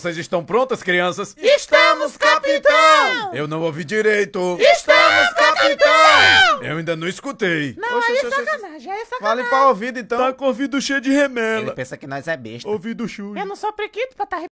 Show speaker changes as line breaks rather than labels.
Vocês estão prontas, crianças?
Estamos, capitão!
Eu não ouvi direito. Estamos,
capitão!
Eu ainda não escutei.
Não, Oxe, aí é sacanagem, aí é Vale
sacanagem. pra ouvido, então. Tá com o ouvido cheio de remela. Ele pensa que nós é besta. Ouvido chujo. Eu não sou prequito pra estar tá